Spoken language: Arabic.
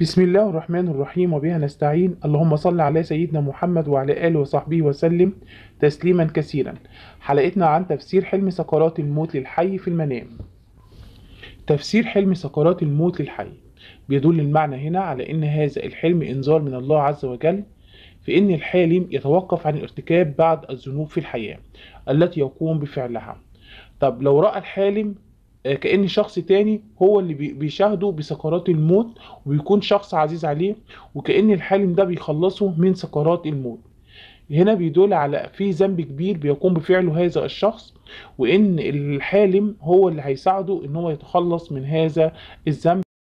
بسم الله الرحمن الرحيم وبها نستعين اللهم صل على سيدنا محمد وعلى آله وصحبه وسلم تسليما كثيرا حلقتنا عن تفسير حلم سكرات الموت للحي في المنام تفسير حلم سكرات الموت للحي بيدل المعنى هنا على أن هذا الحلم إنذار من الله عز وجل في أن الحالم يتوقف عن ارتكاب بعض الذنوب في الحياة التي يقوم بفعلها طب لو رأى الحالم آه، كأن شخص تاني هو اللي بيشاهده بسكرات الموت وبيكون شخص عزيز عليه وكأن الحالم ده بيخلصه من سكرات الموت هنا بيدل على في ذنب كبير بيقوم بفعله هذا الشخص وان الحالم هو اللي هيساعده ان هو يتخلص من هذا الذنب